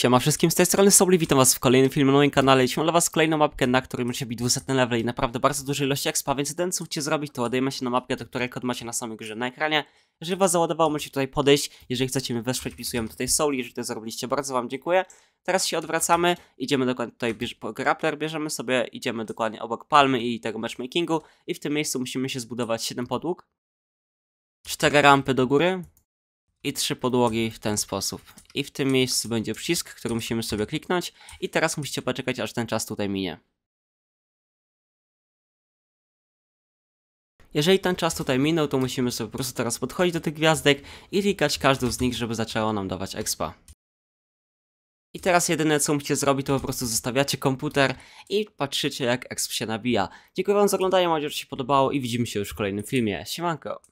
Siema wszystkim, z tej strony Sobli, witam was w kolejnym filmie na moim kanale. Dzisiaj dla was kolejną mapkę, na której muszę być 200 level i naprawdę bardzo dużej ilości expa, więc jeden co chcecie zrobić, to odejmę się na mapkę, do której kod macie na samej grze na ekranie. Jeżeli was załadowało, możecie tutaj podejść, jeżeli chcecie mnie wesprzeć, wpisujemy tutaj Soli jeżeli to zrobiliście, bardzo wam dziękuję. Teraz się odwracamy, idziemy dokładnie tutaj, bierz, grappler bierzemy sobie, idziemy dokładnie obok palmy i tego matchmakingu i w tym miejscu musimy się zbudować 7 podłóg. 4 rampy do góry, i trzy podłogi w ten sposób. I w tym miejscu będzie przycisk, który musimy sobie kliknąć i teraz musicie poczekać aż ten czas tutaj minie. Jeżeli ten czas tutaj minął, to musimy sobie po prostu teraz podchodzić do tych gwiazdek i klikać każdą z nich, żeby zaczęło nam dawać expa. I teraz jedyne co musicie zrobić to po prostu zostawiacie komputer i patrzycie jak exp się nabija. Dziękuję wam za oglądanie, mam nadzieję, że się podobało i widzimy się już w kolejnym filmie. Siemanko!